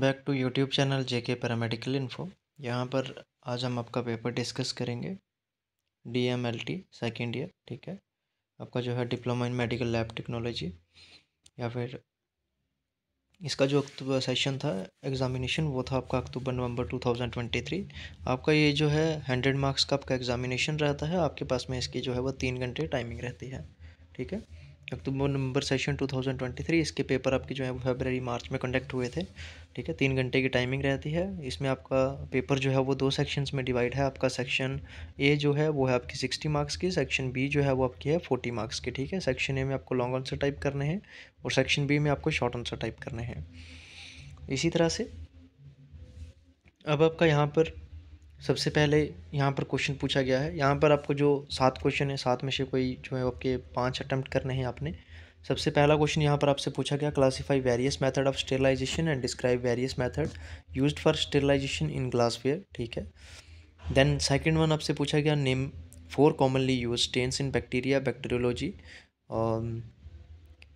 back to YouTube channel J K paramedical info यहाँ पर आज हम आपका पेपर डिस्कस करेंगे D M L T second year ठीक है आपका जो है diploma in medical lab technology या फिर इसका जो अक्टूबर सेशन था एग्ज़ामिनेशन वो था आपका अक्टूबर नवंबर 2023 आपका ये जो है हंड्रेड मार्क्स का आपका एग्ज़ामिनेशन रहता है आपके पास में इसकी जो है वो तीन घंटे टाइमिंग रहती है ठीक है अक्टूबर नवंबर सेशन 2023 इसके पेपर आपके जो है वो फेबररी मार्च में कंडक्ट हुए थे ठीक है तीन घंटे की टाइमिंग रहती है इसमें आपका पेपर जो है वो दो सेक्शंस में डिवाइड है आपका सेक्शन ए जो है वो है आपकी सिक्सटी मार्क्स की सेक्शन बी जो है वो आपकी है फोर्टी मार्क्स की ठीक है सेक्शन ए में आपको लॉन्ग आंसर टाइप करने हैं और सेक्शन बी में आपको शॉर्ट आंसर टाइप करने हैं इसी तरह से अब आपका यहाँ पर सबसे पहले यहाँ पर क्वेश्चन पूछा गया है यहाँ पर आपको जो सात क्वेश्चन है सात में से कोई जो है आपके पाँच अटैम्प्ट करने हैं आपने सबसे पहला क्वेश्चन यहाँ पर आपसे पूछा गया classify various method of sterilisation and describe various method used for sterilisation in glassware ठीक है देन सेकेंड वन आपसे पूछा गया name four commonly use stains in bacteria bacteriology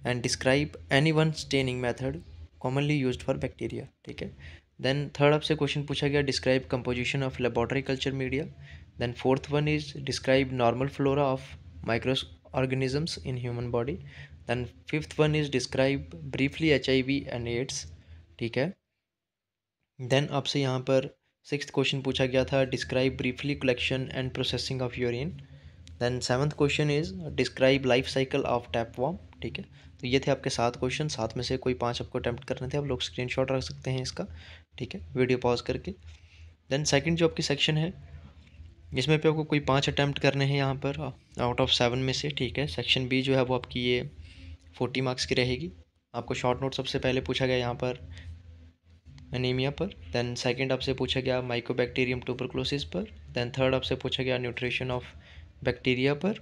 and describe any one staining method commonly use for bacteria ठीक है then third आपसे question पूछा गया describe composition of laboratory culture media then fourth one is describe normal flora of micro human body human fifth one is describe briefly H I V and AIDS ठीक है then आपसे यहाँ पर six question पूछा गया था describe briefly collection and processing of urine then seventh question is describe life cycle of tapeworm ठीक है तो ये थे आपके सात क्वेश्चन सात में से कोई पांच आपको अटैम्प्ट करने थे आप लोग स्क्रीनशॉट रख सकते हैं इसका ठीक है वीडियो पॉज करके देन सेकंड जो आपकी सेक्शन है इसमें पे आपको कोई पांच अटैम्प्ट करने हैं यहाँ पर आउट ऑफ सेवन में से ठीक है सेक्शन बी जो है वो आपकी ये फोर्टी मार्क्स की रहेगी आपको शॉर्ट नोट सबसे पहले पूछा गया यहाँ पर एनीमिया पर देन सेकेंड आपसे पूछा गया माइक्रोबैक्टीरियम ट्यूबरक्लोसिस पर देन थर्ड आपसे पूछा गया न्यूट्रिशन ऑफ बैक्टीरिया पर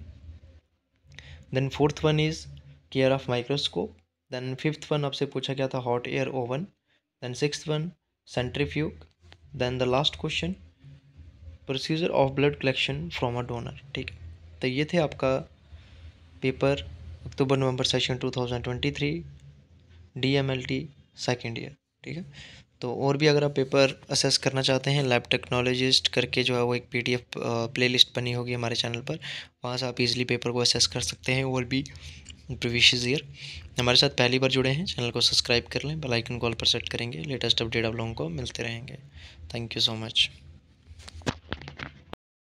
then fourth one is care of microscope then fifth one आपसे पूछा गया था hot air oven then six one centrifuge then the last question procedure of blood collection from a donor ठीक तो ये थे आपका paper October November session two thousand twenty three D M L T second year ठीक है तो और भी अगर आप पेपर असेस करना चाहते हैं लैब टेक्नोलॉजिस्ट करके जो है वो एक पीडीएफ प्लेलिस्ट बनी होगी हमारे चैनल पर वहाँ से आप इजीली पेपर को असेस कर सकते हैं और भी प्रीवियस ईयर हमारे साथ पहली बार जुड़े हैं चैनल को सब्सक्राइब कर लें बेल आइकन कॉल पर सेट करेंगे लेटेस्ट अपडेट आप लोगों को मिलते रहेंगे थैंक यू सो मच